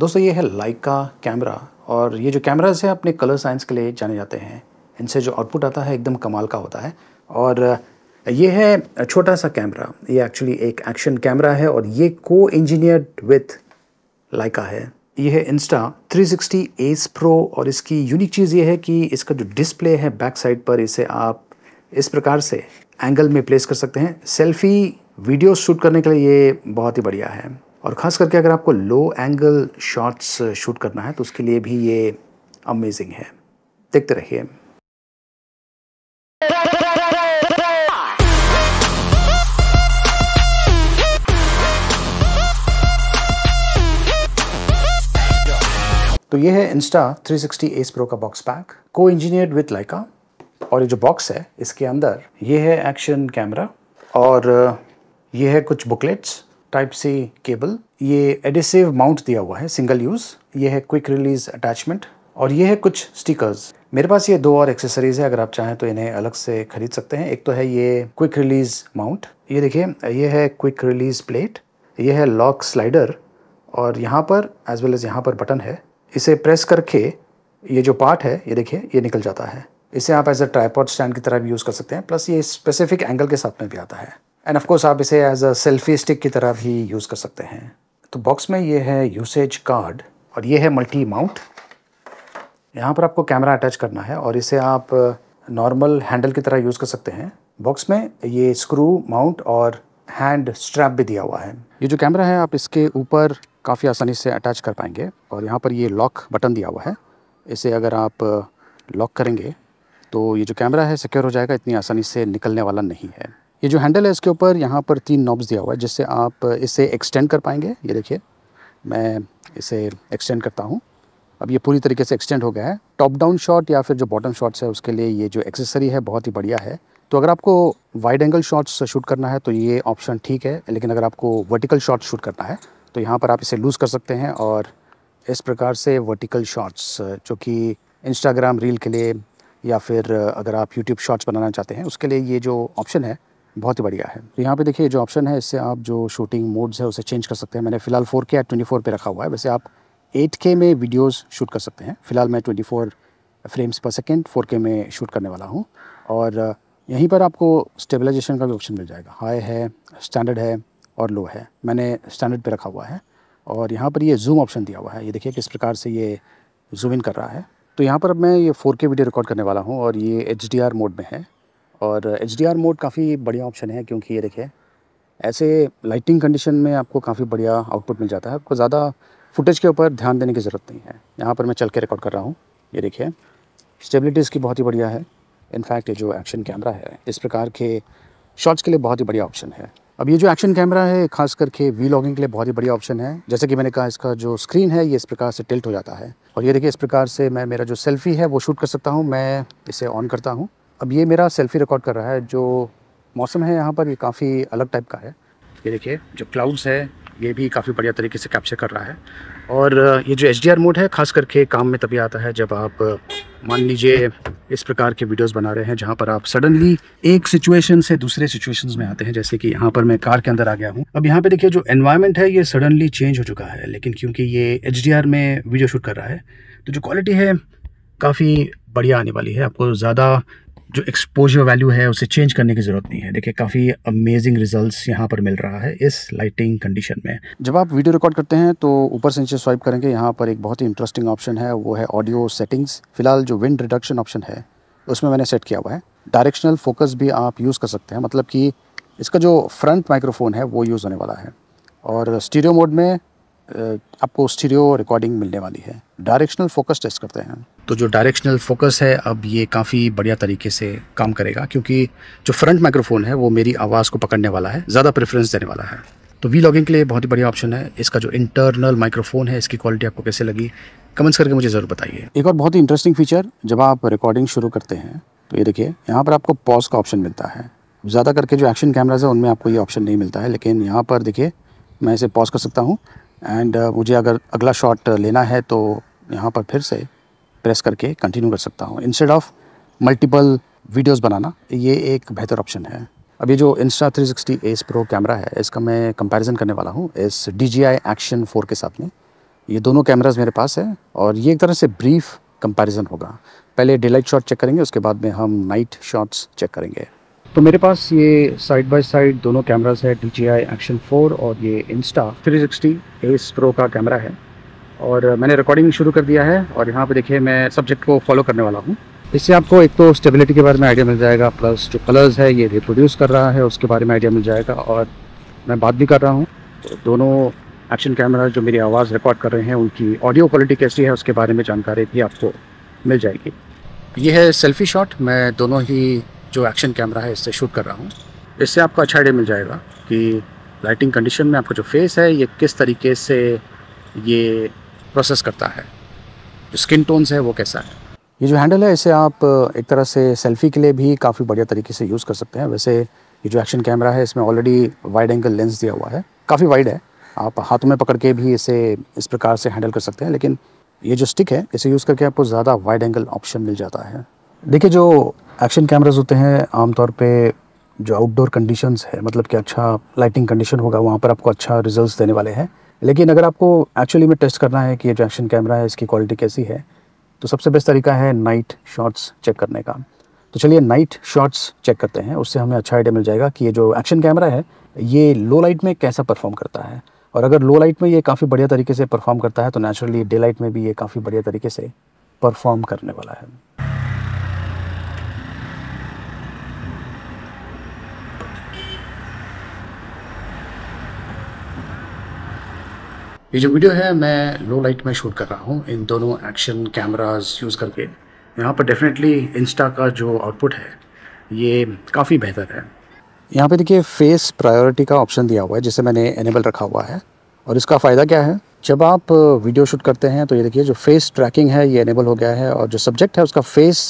दोस्तों ये है लाइका कैमरा और ये जो कैमराज हैं अपने कलर साइंस के लिए जाने जाते हैं इनसे जो आउटपुट आता है एकदम कमाल का होता है और ये है छोटा सा कैमरा ये एक्चुअली एक एक्शन कैमरा है और ये को इंजीनियर्ड विथ लाइका है ये है इंस्टा 360 सिक्सटी एस प्रो और इसकी यूनिक चीज़ ये है कि इसका जो डिस्प्ले है बैक साइड पर इसे आप इस प्रकार से एंगल में प्लेस कर सकते हैं सेल्फी वीडियो शूट करने के लिए ये बहुत ही बढ़िया है और ख़ास करके अगर आपको लो एंगल शॉट्स शूट करना है तो उसके लिए भी ये अमेजिंग है देखते रहिए तो ये है इंस्टा 360 एस प्रो का बॉक्स पैक को इंजीनियर्ड विथ लाइका और ये जो बॉक्स है इसके अंदर ये है एक्शन कैमरा और uh, ये है कुछ बुकलेट्स टाइप सी केबल ये एडिसिव माउंट दिया हुआ है सिंगल यूज़ ये है क्विक रिलीज अटैचमेंट और ये है कुछ स्टिकर्स मेरे पास ये दो और एक्सेसरीज है अगर आप चाहें तो इन्हें अलग से खरीद सकते हैं एक तो है ये क्विक रिलीज माउंट ये देखिए ये है क्विक रिलीज प्लेट ये है लॉक स्लाइडर और यहाँ पर एज वेल एज़ यहाँ पर बटन है इसे प्रेस करके ये जो पार्ट है ये देखिए ये निकल जाता है इसे आप एज अ ट्राईपॉड स्टैंड की तरह भी यूज़ कर सकते हैं प्लस ये स्पेसिफिक एंगल के साथ में भी आता है एंड ऑफ कोर्स आप इसे एज अ सेल्फी स्टिक की तरह भी यूज़ कर सकते हैं तो बॉक्स में ये है यूसेज कार्ड और ये है मल्टी माउंट यहाँ पर आपको कैमरा अटैच करना है और इसे आप नॉर्मल uh, हैंडल की तरह यूज़ कर सकते हैं बॉक्स में ये स्क्रू माउंट और हैंड स्ट्रैप भी दिया हुआ है ये जो कैमरा है आप इसके ऊपर काफ़ी आसानी से अटैच कर पाएंगे और यहाँ पर ये लॉक बटन दिया हुआ है इसे अगर आप लॉक uh, करेंगे तो ये जो कैमरा है सिक्योर हो जाएगा इतनी आसानी से निकलने वाला नहीं है ये जो हैंडल है इसके ऊपर यहाँ पर तीन नॉब्स दिया हुआ है जिससे आप इसे एक्सटेंड कर पाएंगे ये देखिए मैं इसे एक्सटेंड करता हूँ अब ये पूरी तरीके से एक्सटेंड हो गया है टॉप डाउन शॉट या फिर जो बॉटम शॉट्स है उसके लिए ये जो एक्सेसरी है बहुत ही बढ़िया है तो अगर आपको वाइड एंगल शॉट्स शूट करना है तो ये ऑप्शन ठीक है लेकिन अगर आपको वर्टिकल शॉट्स शूट करना है तो यहाँ पर आप इसे लूज़ कर सकते हैं और इस प्रकार से वर्टिकल शॉट्स जो कि इंस्टाग्राम रील के लिए या फिर अगर आप यूट्यूब शॉट्स बनाना चाहते हैं उसके लिए ये जो ऑप्शन है बहुत ही बढ़िया है तो यहाँ पे देखिए जो ऑप्शन है इससे आप जो शूटिंग मोड्स है उसे चेंज कर सकते हैं मैंने फ़िलहाल 4K या 24 पे रखा हुआ है वैसे आप 8K में वीडियोस शूट कर सकते हैं फ़िलहाल मैं 24 फ्रेम्स पर सेकेंड 4K में शूट करने वाला हूँ और यहीं पर आपको स्टेबलाइजेशन का भी ऑप्शन मिल जाएगा हाई है स्टैंडर्ड है और लो है मैंने स्टैंडर्ड पर रखा हुआ है और यहाँ पर ये जूम ऑप्शन दिया हुआ है ये देखिए किस प्रकार से ये जूम इन कर रहा है तो यहाँ पर अब मैं ये 4K वीडियो रिकॉर्ड करने वाला हूँ और ये एच मोड में है और एच मोड काफ़ी बढ़िया ऑप्शन है क्योंकि ये देखिए ऐसे लाइटिंग कंडीशन में आपको काफ़ी बढ़िया आउटपुट मिल जाता है आपको ज़्यादा फुटेज के ऊपर ध्यान देने की ज़रूरत नहीं है यहाँ पर मैं चल के रिकॉर्ड कर रहा हूँ ये देखिए स्टेबिलिटी इसकी बहुत ही बढ़िया है इनफैक्ट ये जो एक्शन कैमरा है इस प्रकार के शॉट्स के लिए बहुत ही बढ़िया ऑप्शन है अब ये जो एक्शन कैमरा है खास करके वी लॉगिंग के लिए बहुत ही बढ़िया ऑप्शन है जैसे कि मैंने कहा इसका जो स्क्रीन है ये इस प्रकार से टिल्ट हो जाता है और ये देखिए इस प्रकार से मैं मेरा जो सेल्फी है वो शूट कर सकता हूँ मैं इसे ऑन करता हूँ अब ये मेरा सेल्फी रिकॉर्ड कर रहा है जो मौसम है यहाँ पर ये काफ़ी अलग टाइप का है ये देखिए जो क्लाउड्स है ये भी काफ़ी बढ़िया तरीके से कैप्चर कर रहा है और ये जो एच मोड है ख़ास करके काम में तभी आता है जब आप मान लीजिए इस प्रकार के वीडियोस बना रहे हैं जहाँ पर आप सडनली एक सिचुएशन से दूसरे सिचुएशंस में आते हैं जैसे कि यहाँ पर मैं कार के अंदर आ गया हूँ अब यहाँ पे देखिए जो एनवायरनमेंट है ये सडनली चेंज हो चुका है लेकिन क्योंकि ये एच में वीडियो शूट कर रहा है तो जो क्वालिटी है काफ़ी बढ़िया आने वाली है आपको ज़्यादा जो एक्सपोजर वैल्यू है उसे चेंज करने की ज़रूरत नहीं है देखिए काफ़ी अमेजिंग रिजल्ट्स यहाँ पर मिल रहा है इस लाइटिंग कंडीशन में जब आप वीडियो रिकॉर्ड करते हैं तो ऊपर से नीचे स्वाइप करेंगे यहाँ पर एक बहुत ही इंटरेस्टिंग ऑप्शन है वो है ऑडियो सेटिंग्स फिलहाल जो विंड रिडक्शन ऑप्शन है उसमें मैंने सेट किया हुआ है डायरेक्शनल फोकस भी आप यूज़ कर सकते हैं मतलब कि इसका जो फ्रंट माइक्रोफोन है वो यूज़ होने वाला है और स्टीरियो मोड में आपको स्टीरियो रिकॉर्डिंग मिलने वाली है डायरेक्शनल फोकस टेस्ट करते हैं तो जो डायरेक्शनल फोकस है अब ये काफ़ी बढ़िया तरीके से काम करेगा क्योंकि जो फ्रंट माइक्रोफोन है वो मेरी आवाज़ को पकड़ने वाला है ज़्यादा प्रेफरेंस देने वाला है तो वी लॉगिंग के लिए बहुत ही बढ़िया ऑप्शन है इसका जो इंटरनल माइक्रोफोन है इसकी क्वालिटी आपको कैसे लगी कमेंट्स करके मुझे ज़रूर बताइए एक और बहुत ही इंटरेस्टिंग फीचर जब आप रिकॉर्डिंग शुरू करते हैं तो ये देखिए यहाँ पर आपको पॉज का ऑप्शन मिलता है ज़्यादा करके जो एक्शन कैमराज है उनमें आपको ये ऑप्शन नहीं मिलता है लेकिन यहाँ पर देखिए मैं इसे पॉज कर सकता हूँ एंड मुझे अगर अगला शॉट लेना है तो यहाँ पर फिर से प्रेस करके कंटिन्यू कर सकता हूँ इंस्टेड ऑफ मल्टीपल वीडियोस बनाना ये एक बेहतर ऑप्शन है अब ये जो Insta 360 sixty S pro camera है इसका मैं कंपैरिजन करने वाला हूँ इस D G I action four के साथ में ये दोनों कैमराज मेरे पास है और ये एक तरह से ब्रीफ कंपैरिजन होगा पहले डे लाइट शॉट चेक करेंगे उसके बाद में हम नाइट शॉट्स चेक करेंगे तो मेरे पास ये साइड बाय साइड दोनों कैमराज है D G I action four और ये Insta three sixty S pro का कैमरा है और मैंने रिकॉर्डिंग शुरू कर दिया है और यहाँ पे देखिए मैं सब्जेक्ट को फॉलो करने वाला हूँ इससे आपको एक तो स्टेबिलिटी के बारे में आइडिया मिल जाएगा प्लस जो कलर्स है ये रिप्रोड्यूस कर रहा है उसके बारे में आइडिया मिल जाएगा और मैं बात भी कर रहा हूँ तो दोनों एक्शन कैमरा जो मेरी आवाज़ रिकॉर्ड कर रहे हैं उनकी ऑडियो क्वालिटी कैसी है उसके बारे में जानकारी भी आपको मिल जाएगी ये है सेल्फी शॉट मैं दोनों ही जो एक्शन कैमरा है इससे शूट कर रहा हूँ इससे आपको अच्छा आइडिया मिल जाएगा कि लाइटिंग कंडीशन में आपका जो फेस है ये किस तरीके से ये प्रोसेस करता है जो स्किन टोन्स है वो कैसा है ये जो हैंडल है इसे आप एक तरह से सेल्फी के लिए भी काफ़ी बढ़िया तरीके से यूज़ कर सकते हैं वैसे ये जो एक्शन कैमरा है इसमें ऑलरेडी वाइड एंगल लेंस दिया हुआ है काफ़ी वाइड है आप हाथों में पकड़ के भी इसे इस प्रकार से हैंडल कर सकते हैं लेकिन ये जो स्टिक है इसे यूज़ करके आपको ज़्यादा वाइड एंगल ऑप्शन मिल जाता है देखिए जो एक्शन कैमराज होते हैं आमतौर पर जो आउटडोर कंडीशंस है मतलब कि अच्छा लाइटिंग कंडीशन होगा वहाँ पर आपको अच्छा रिजल्ट देने वाले हैं लेकिन अगर आपको एक्चुअली में टेस्ट करना है कि ये जो एक्शन कैमरा है इसकी क्वालिटी कैसी है तो सबसे बेस्ट तरीका है नाइट शॉट्स चेक करने का तो चलिए नाइट शॉट्स चेक करते हैं उससे हमें अच्छा आइडिया मिल जाएगा कि ये जो एक्शन कैमरा है ये लो लाइट में कैसा परफॉर्म करता है और अगर लो लाइट में ये काफ़ी बढ़िया तरीके से परफॉर्म करता है तो नेचुरली डे लाइट में भी ये काफ़ी बढ़िया तरीके से परफॉर्म करने वाला है ये जो वीडियो है मैं लो लाइट में शूट कर रहा हूँ इन दोनों एक्शन कैमराज यूज़ करके यहाँ पर डेफिनेटली इंस्टा का जो आउटपुट है ये काफ़ी बेहतर है यहाँ पे देखिए फेस प्रायोरिटी का ऑप्शन दिया हुआ है जिसे मैंने एनेबल रखा हुआ है और इसका फ़ायदा क्या है जब आप वीडियो शूट करते हैं तो ये देखिए जो फेस ट्रैकिंग है ये एनेबल हो गया है और जो सब्जेक्ट है उसका फेस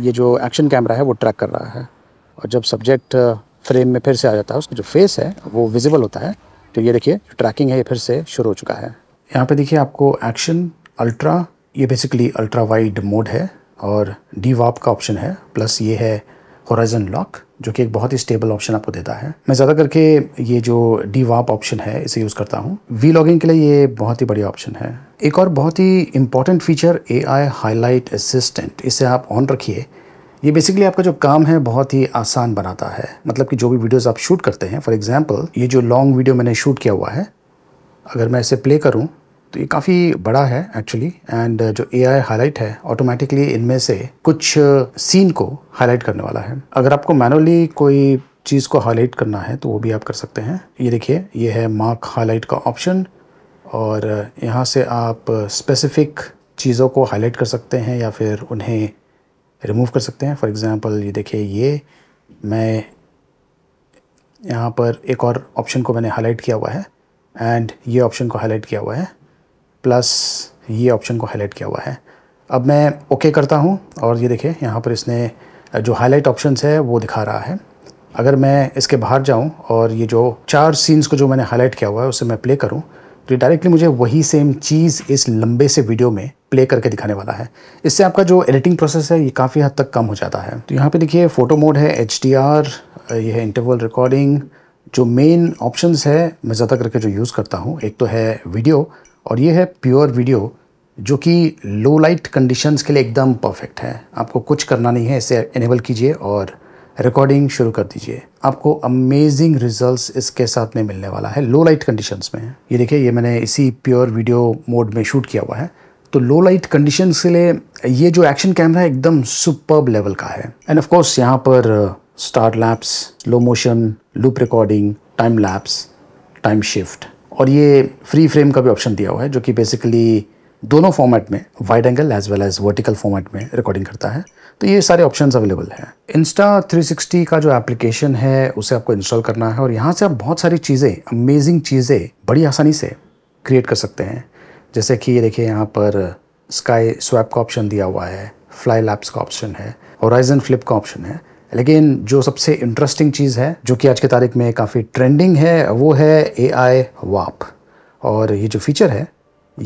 ये जो एक्शन कैमरा है वो ट्रैक कर रहा है और जब सब्जेक्ट फ्रेम में फिर से आ जाता है उसका जो फेस है वो विजिबल होता है तो ये देखिए ट्रैकिंग है ये फिर से शुरू हो चुका है यहाँ पे देखिए आपको एक्शन अल्ट्रा ये बेसिकली अल्ट्रा वाइड मोड है और डी वॉप का ऑप्शन है प्लस ये है होराइजन लॉक जो कि एक बहुत ही स्टेबल ऑप्शन आपको देता है मैं ज़्यादा करके ये जो डी वॉप ऑप्शन है इसे यूज़ करता हूँ वी लॉगिंग के लिए ये बहुत ही बढ़िया ऑप्शन है एक और बहुत ही important feature A I highlight assistant इसे आप ऑन रखिए ये बेसिकली आपका जो काम है बहुत ही आसान बनाता है मतलब कि जो भी वीडियोस आप शूट करते हैं फॉर एग्जांपल ये जो लॉन्ग वीडियो मैंने शूट किया हुआ है अगर मैं इसे प्ले करूं तो ये काफ़ी बड़ा है एक्चुअली एंड जो ए आई हाईलाइट है ऑटोमेटिकली इनमें से कुछ सीन को हाईलाइट करने वाला है अगर आपको मैनुअली कोई चीज़ को हाईलाइट करना है तो वो भी आप कर सकते हैं ये देखिए ये है मार्क हाईलाइट का ऑप्शन और यहाँ से आप स्पेसिफिक चीज़ों को हाईलाइट कर सकते हैं या फिर उन्हें रिमूव कर सकते हैं फॉर एग्ज़ाम्पल ये देखिए ये मैं यहाँ पर एक और ऑप्शन को मैंने हाईलाइट किया हुआ है एंड ये ऑप्शन को हाईलाइट किया हुआ है प्लस ये ऑप्शन को हाईलाइट किया हुआ है अब मैं ओके okay करता हूँ और ये देखिए यहाँ पर इसने जो हाईलाइट ऑप्शंस है वो दिखा रहा है अगर मैं इसके बाहर जाऊँ और ये जो चार सीन्स को जो मैंने हाईलाइट किया हुआ है उसे मैं प्ले करूँ तो डायरेक्टली मुझे वही सेम चीज़ इस लंबे से वीडियो में प्ले करके दिखाने वाला है इससे आपका जो एडिटिंग प्रोसेस है ये काफ़ी हद तक कम हो जाता है तो यहाँ पे देखिए फ़ोटो मोड है एच ये है इंटरवल रिकॉर्डिंग जो मेन ऑप्शंस है मैं ज़्यादा करके जो यूज़ करता हूँ एक तो है वीडियो और ये है प्योर वीडियो जो कि लो लाइट कंडीशंस के लिए एकदम परफेक्ट है आपको कुछ करना नहीं है इसे इनेबल कीजिए और रिकॉर्डिंग शुरू कर दीजिए आपको अमेजिंग रिजल्ट्स इसके साथ में मिलने वाला है लो लाइट कंडीशंस में ये देखिए ये मैंने इसी प्योर वीडियो मोड में शूट किया हुआ है तो लो लाइट कंडीशन के लिए ये जो एक्शन कैमरा है एकदम सुपर्ब लेवल का है एंड ऑफ कोर्स यहाँ पर star lapse low motion loop recording time lapse time shift और ये फ्री फ्रेम का भी ऑप्शन दिया हुआ है जो कि बेसिकली दोनों फॉर्मेट में wide angle as well as vertical format में रिकॉर्डिंग करता है तो ये सारे ऑप्शंस अवेलेबल हैं इंस्टा 360 का जो एप्लीकेशन है उसे आपको इंस्टॉल करना है और यहाँ से आप बहुत सारी चीज़ें अमेजिंग चीज़ें बड़ी आसानी से क्रिएट कर सकते हैं जैसे कि ये देखिए यहाँ पर स्काई स्वैप का ऑप्शन दिया हुआ है फ्लाई लैप्स का ऑप्शन है होराइजन फ्लिप का ऑप्शन है लेकिन जो सबसे इंटरेस्टिंग चीज़ है जो कि आज के तारीख में काफ़ी ट्रेंडिंग है वो है ए आई वाप और ये जो फीचर है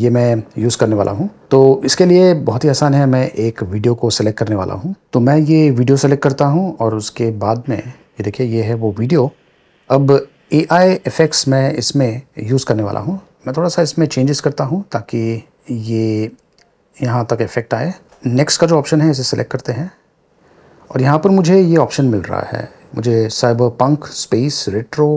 ये मैं यूज़ करने वाला हूँ तो इसके लिए बहुत ही आसान है मैं एक वीडियो को सेलेक्ट करने वाला हूँ तो मैं ये वीडियो सेलेक्ट करता हूँ और उसके बाद में ये देखिए ये है वो वीडियो अब ए आई एफेक्ट्स मैं इसमें यूज़ करने वाला हूँ मैं थोड़ा सा इसमें चेंजेस करता हूँ ताकि ये यहाँ तक इफ़ेक्ट आए नेक्स्ट का जो ऑप्शन है इसे सिलेक्ट करते हैं और यहाँ पर मुझे ये ऑप्शन मिल रहा है मुझे साइबर पंख स्पेस रेट्रो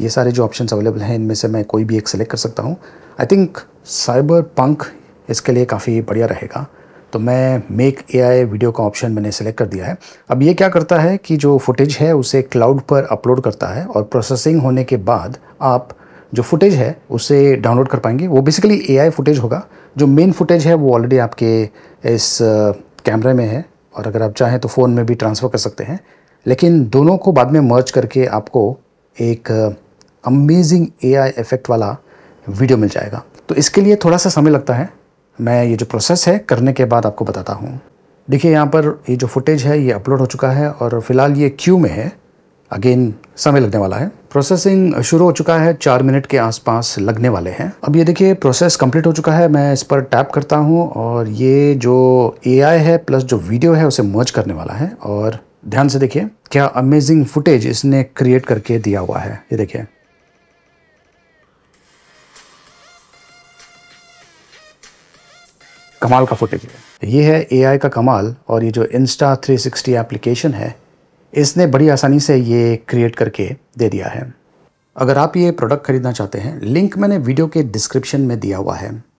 ये सारे जो ऑप्शन अवेलेबल हैं इनमें से मैं कोई भी एक सेलेक्ट कर सकता हूँ आई थिंक साइबर पंख इसके लिए काफ़ी बढ़िया रहेगा तो मैं मेक आई वीडियो का ऑप्शन मैंने सेलेक्ट कर दिया है अब ये क्या करता है कि जो फुटेज है उसे क्लाउड पर अपलोड करता है और प्रोसेसिंग होने के बाद आप जो फुटेज है उसे डाउनलोड कर पाएंगे वो बेसिकली आई फुटेज होगा जो मेन फुटेज है वो ऑलरेडी आपके इस कैमरे uh, में है और अगर आप चाहें तो फ़ोन में भी ट्रांसफ़र कर सकते हैं लेकिन दोनों को बाद में मर्ज करके आपको एक अमेजिंग आई इफ़ेक्ट वाला वीडियो मिल जाएगा तो इसके लिए थोड़ा सा समय लगता है मैं ये जो प्रोसेस है करने के बाद आपको बताता हूँ देखिए यहाँ पर ये जो फुटेज है ये अपलोड हो चुका है और फ़िलहाल ये क्यू में है अगेन समय लगने वाला है प्रोसेसिंग शुरू हो चुका है चार मिनट के आसपास लगने वाले हैं अब ये देखिए प्रोसेस कंप्लीट हो चुका है मैं इस पर टैप करता हूँ और ये जो ए है प्लस जो वीडियो है उसे मर्ज करने वाला है और ध्यान से देखिए क्या अमेजिंग फुटेज इसने क्रिएट करके दिया हुआ है ये देखिए कमाल का फुटेज है ये है ए का कमाल और ये जो इंस्टा 360 एप्लीकेशन है इसने बड़ी आसानी से ये क्रिएट करके दे दिया है अगर आप ये प्रोडक्ट खरीदना चाहते हैं लिंक मैंने वीडियो के डिस्क्रिप्शन में दिया हुआ है